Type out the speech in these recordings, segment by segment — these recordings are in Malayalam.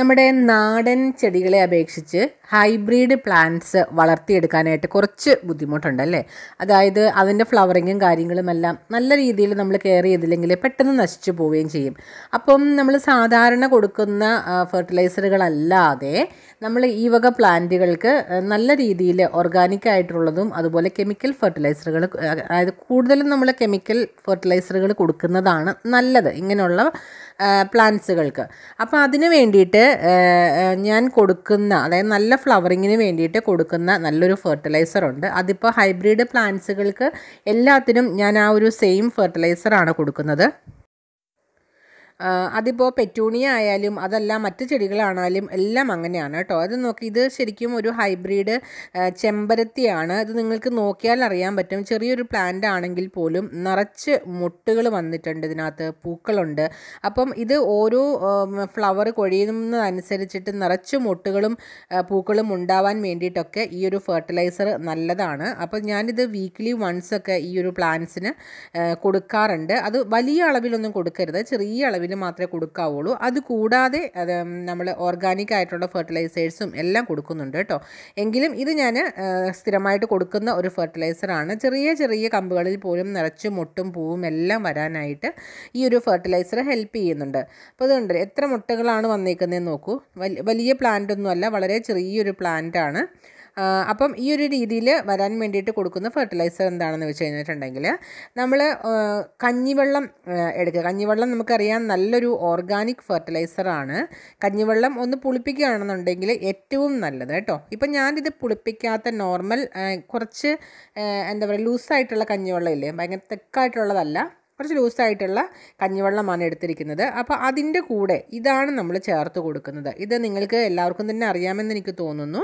നമ്മുടെ നാടൻ ചെടികളെ അപേക്ഷിച്ച് ഹൈബ്രിഡ് പ്ലാന്റ്സ് വളർത്തിയെടുക്കാനായിട്ട് കുറച്ച് ബുദ്ധിമുട്ടുണ്ടല്ലേ അതായത് അതിൻ്റെ ഫ്ലവറിങ്ങും കാര്യങ്ങളുമെല്ലാം നല്ല രീതിയിൽ നമ്മൾ കെയർ ചെയ്തില്ലെങ്കിൽ പെട്ടെന്ന് നശിച്ചു പോവുകയും ചെയ്യും അപ്പം നമ്മൾ സാധാരണ കൊടുക്കുന്ന ഫെർട്ടിലൈസറുകളല്ലാതെ നമ്മൾ ഈ വക പ്ലാന്റുകൾക്ക് നല്ല രീതിയിൽ ഓർഗാനിക് ആയിട്ടുള്ളതും അതുപോലെ കെമിക്കൽ ഫെർട്ടിലൈസറുകൾ അതായത് കൂടുതലും നമ്മൾ കെമിക്കൽ ഫെർട്ടിലൈസറുകൾ കൊടുക്കുന്നതാണ് നല്ലത് ഇങ്ങനെയുള്ള പ്ലാന്റ്സുകൾക്ക് അപ്പോൾ അതിന് വേണ്ടിയിട്ട് ഞാൻ കൊടുക്കുന്ന അതായത് നല്ല ഫ്ലവറിങ്ങിന് വേണ്ടിയിട്ട് കൊടുക്കുന്ന നല്ലൊരു ഫെർട്ടിലൈസർ ഉണ്ട് അതിപ്പോൾ ഹൈബ്രിഡ് പ്ലാന്റ്സുകൾക്ക് എല്ലാത്തിനും ഞാൻ ആ ഒരു സെയിം ഫെർട്ടിലൈസറാണ് കൊടുക്കുന്നത് അതിപ്പോൾ പെറ്റൂണിയ ആയാലും അതല്ല മറ്റ് ചെടികളാണാലും എല്ലാം അങ്ങനെയാണ് കേട്ടോ അത് നോക്കി ഇത് ശരിക്കും ഒരു ഹൈബ്രിഡ് ചെമ്പരത്തിയാണ് ഇത് നിങ്ങൾക്ക് നോക്കിയാൽ അറിയാൻ പറ്റും ചെറിയൊരു പ്ലാന്റ് ആണെങ്കിൽ പോലും നിറച്ച് മുട്ടുകൾ വന്നിട്ടുണ്ട് ഇതിനകത്ത് പൂക്കളുണ്ട് അപ്പം ഇത് ഓരോ ഫ്ലവർ കൊഴിയുന്നതനുസരിച്ചിട്ട് നിറച്ച് മുട്ടുകളും പൂക്കളും ഉണ്ടാവാൻ വേണ്ടിയിട്ടൊക്കെ ഈ ഒരു ഫെർട്ടിലൈസർ നല്ലതാണ് അപ്പോൾ ഞാനിത് വീക്ക്ലി വൺസ് ഒക്കെ ഈ ഒരു പ്ലാന്റ്സിന് കൊടുക്കാറുണ്ട് അത് വലിയ അളവിലൊന്നും കൊടുക്കരുത് ചെറിയ അളവിൽ അളവിൽ മാത്രമേ കൊടുക്കാവുള്ളൂ അത് കൂടാതെ അത് നമ്മൾ ഓർഗാനിക് ആയിട്ടുള്ള ഫെർട്ടിലൈസേഴ്സും എല്ലാം കൊടുക്കുന്നുണ്ട് കേട്ടോ എങ്കിലും ഇത് ഞാൻ സ്ഥിരമായിട്ട് കൊടുക്കുന്ന ഒരു ഫെർട്ടിലൈസറാണ് ചെറിയ ചെറിയ കമ്പുകളിൽ പോലും നിറച്ച് മുട്ടും പൂവും എല്ലാം വരാനായിട്ട് ഈ ഒരു ഫെർട്ടിലൈസർ ഹെൽപ്പ് ചെയ്യുന്നുണ്ട് അപ്പോൾ അതുകൊണ്ട് എത്ര മുട്ടകളാണ് വന്നേക്കുന്നതെന്ന് നോക്കൂ വലിയ പ്ലാന്റ് ഒന്നുമല്ല വളരെ ചെറിയൊരു പ്ലാന്റാണ് അപ്പം ഈ ഒരു രീതിയിൽ വരാൻ വേണ്ടിയിട്ട് കൊടുക്കുന്ന ഫെർട്ടിലൈസർ എന്താണെന്ന് വെച്ച് കഴിഞ്ഞിട്ടുണ്ടെങ്കിൽ നമ്മൾ കഞ്ഞിവെള്ളം എടുക്കുക കഞ്ഞിവെള്ളം നമുക്കറിയാം നല്ലൊരു ഓർഗാനിക് ഫെർട്ടിലൈസറാണ് കഞ്ഞിവെള്ളം ഒന്ന് പുളിപ്പിക്കുകയാണെന്നുണ്ടെങ്കിൽ ഏറ്റവും നല്ലത് കേട്ടോ ഇപ്പം ഞാനിത് പുളിപ്പിക്കാത്ത നോർമൽ കുറച്ച് എന്താ പറയുക ലൂസായിട്ടുള്ള കഞ്ഞിവെള്ളം ഇല്ലേ ഭയങ്കര തെക്കായിട്ടുള്ളതല്ല കുറച്ച് ലൂസായിട്ടുള്ള കഞ്ഞിവെള്ളമാണ് എടുത്തിരിക്കുന്നത് അപ്പോൾ അതിൻ്റെ കൂടെ ഇതാണ് നമ്മൾ ചേർത്ത് കൊടുക്കുന്നത് ഇത് നിങ്ങൾക്ക് എല്ലാവർക്കും തന്നെ അറിയാമെന്ന് എനിക്ക് തോന്നുന്നു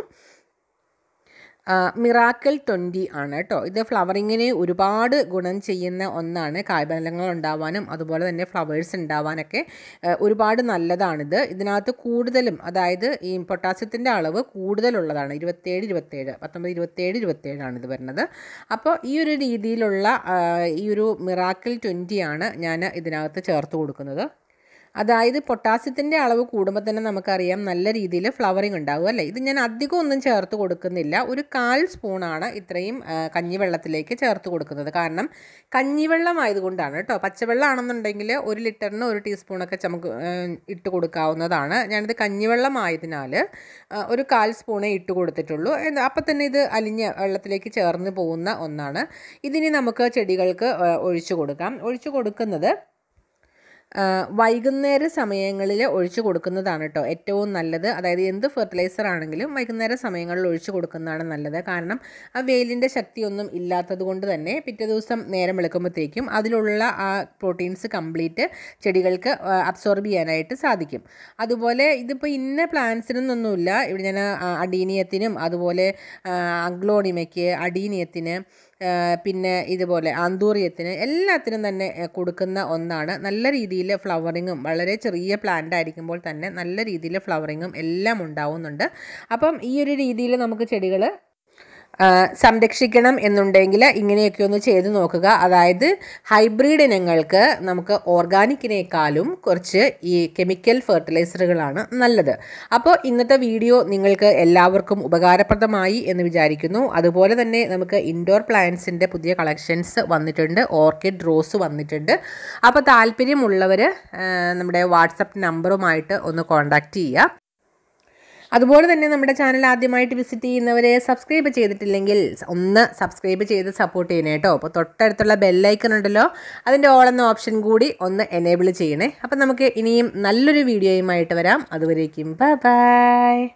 മിറാക്കിൾ ട്വൻറ്റി ആണ് കേട്ടോ ഇത് ഫ്ലവറിങ്ങിനെ ഒരുപാട് ഗുണം ചെയ്യുന്ന ഒന്നാണ് കായ്ഫലങ്ങൾ ഉണ്ടാവാനും അതുപോലെ തന്നെ ഫ്ലവേഴ്സ് ഉണ്ടാവാനൊക്കെ ഒരുപാട് നല്ലതാണിത് ഇതിനകത്ത് കൂടുതലും അതായത് ഈ പൊട്ടാസ്യത്തിൻ്റെ അളവ് കൂടുതലുള്ളതാണ് ഇരുപത്തേഴ് ഇരുപത്തേഴ് പത്തൊമ്പത് ഇരുപത്തേഴ് ഇരുപത്തേഴാണ് ഇത് വരുന്നത് അപ്പോൾ ഈ ഒരു രീതിയിലുള്ള ഈ ഒരു മിറാക്കിൾ ട്വൻറ്റിയാണ് ഞാൻ ഇതിനകത്ത് ചേർത്ത് കൊടുക്കുന്നത് അതായത് പൊട്ടാസ്യത്തിൻ്റെ അളവ് കൂടുമ്പോൾ തന്നെ നമുക്കറിയാം നല്ല രീതിയിൽ ഫ്ലവറിങ് ഉണ്ടാകും അല്ലേ ഇത് ഞാൻ അധികം ഒന്നും ചേർത്ത് കൊടുക്കുന്നില്ല ഒരു കാൽ സ്പൂണാണ് ഇത്രയും കഞ്ഞിവെള്ളത്തിലേക്ക് ചേർത്ത് കൊടുക്കുന്നത് കാരണം കഞ്ഞിവെള്ളമായതുകൊണ്ടാണ് ആയതുകൊണ്ടാണ് കേട്ടോ പച്ചവെള്ളമാണെന്നുണ്ടെങ്കിൽ ഒരു ലിറ്ററിന് ഒരു ടീസ്പൂണൊക്കെ നമുക്ക് ഇട്ട് കൊടുക്കാവുന്നതാണ് ഞാനിത് കഞ്ഞിവെള്ളമായതിനാൽ ഒരു കാൽ സ്പൂണേ ഇട്ട് കൊടുത്തിട്ടുള്ളൂ അപ്പം തന്നെ ഇത് അലിഞ്ഞ വെള്ളത്തിലേക്ക് ചേർന്ന് പോകുന്ന ഒന്നാണ് ഇതിനി നമുക്ക് ചെടികൾക്ക് ഒഴിച്ചു കൊടുക്കാം ഒഴിച്ചു കൊടുക്കുന്നത് വൈകുന്നേര സമയങ്ങളിൽ ഒഴിച്ചു കൊടുക്കുന്നതാണ് കേട്ടോ ഏറ്റവും നല്ലത് അതായത് എന്ത് ഫെർട്ടിലൈസർ ആണെങ്കിലും വൈകുന്നേര സമയങ്ങളിൽ ഒഴിച്ചു കൊടുക്കുന്നതാണ് നല്ലത് കാരണം ആ വെയിലിൻ്റെ ശക്തിയൊന്നും ഇല്ലാത്തത് കൊണ്ട് തന്നെ പിറ്റേ ദിവസം നേരം വെളുക്കുമ്പോഴത്തേക്കും അതിലുള്ള ആ പ്രോട്ടീൻസ് കംപ്ലീറ്റ് ചെടികൾക്ക് അബ്സോർബ് ചെയ്യാനായിട്ട് സാധിക്കും അതുപോലെ ഇതിപ്പോൾ ഇന്ന പ്ലാന്റ്സിനൊന്നുമില്ല ഇവിടെ ഞാൻ അഡീനിയത്തിനും അതുപോലെ അഗ്ലോണിമയ്ക്ക് അഡീനിയത്തിന് പിന്നെ ഇതുപോലെ ആന്തൂറിയത്തിന് എല്ലാത്തിനും തന്നെ കൊടുക്കുന്ന ഒന്നാണ് നല്ല രീതിയിൽ ഫ്ലവറിങ്ങും വളരെ ചെറിയ പ്ലാന്റ് ആയിരിക്കുമ്പോൾ തന്നെ നല്ല രീതിയിൽ ഫ്ലവറിങ്ങും എല്ലാം ഉണ്ടാവുന്നുണ്ട് അപ്പം ഈ ഒരു രീതിയിൽ നമുക്ക് ചെടികൾ സംരക്ഷിക്കണം എന്നുണ്ടെങ്കിൽ ഇങ്ങനെയൊക്കെ ഒന്ന് ചെയ്ത് നോക്കുക അതായത് ഹൈബ്രിഡ് ഇനങ്ങൾക്ക് നമുക്ക് ഓർഗാനിക്കിനേക്കാളും കുറച്ച് ഈ കെമിക്കൽ ഫെർട്ടിലൈസറുകളാണ് നല്ലത് അപ്പോൾ ഇന്നത്തെ വീഡിയോ നിങ്ങൾക്ക് എല്ലാവർക്കും ഉപകാരപ്രദമായി എന്ന് വിചാരിക്കുന്നു അതുപോലെ തന്നെ നമുക്ക് ഇൻഡോർ പ്ലാന്റ്സിൻ്റെ പുതിയ കളക്ഷൻസ് വന്നിട്ടുണ്ട് ഓർക്കിഡ് റോസ് വന്നിട്ടുണ്ട് അപ്പോൾ താല്പര്യമുള്ളവർ നമ്മുടെ വാട്സപ്പ് നമ്പറുമായിട്ട് ഒന്ന് കോൺടാക്റ്റ് ചെയ്യുക അതുപോലെ തന്നെ നമ്മുടെ ചാനൽ ആദ്യമായിട്ട് വിസിറ്റ് ചെയ്യുന്നവരെ സബ്സ്ക്രൈബ് ചെയ്തിട്ടില്ലെങ്കിൽ ഒന്ന് സബ്സ്ക്രൈബ് ചെയ്ത് സപ്പോർട്ട് ചെയ്യണേ കേട്ടോ അപ്പോൾ തൊട്ടടുത്തുള്ള ബെല്ലൈക്കൺ ഉണ്ടല്ലോ അതിൻ്റെ ഓൾ എന്ന ഓപ്ഷൻ കൂടി ഒന്ന് എനേബിൾ ചെയ്യണേ അപ്പം നമുക്ക് ഇനിയും നല്ലൊരു വീഡിയോയുമായിട്ട് വരാം അതുവരേക്കും ബൈ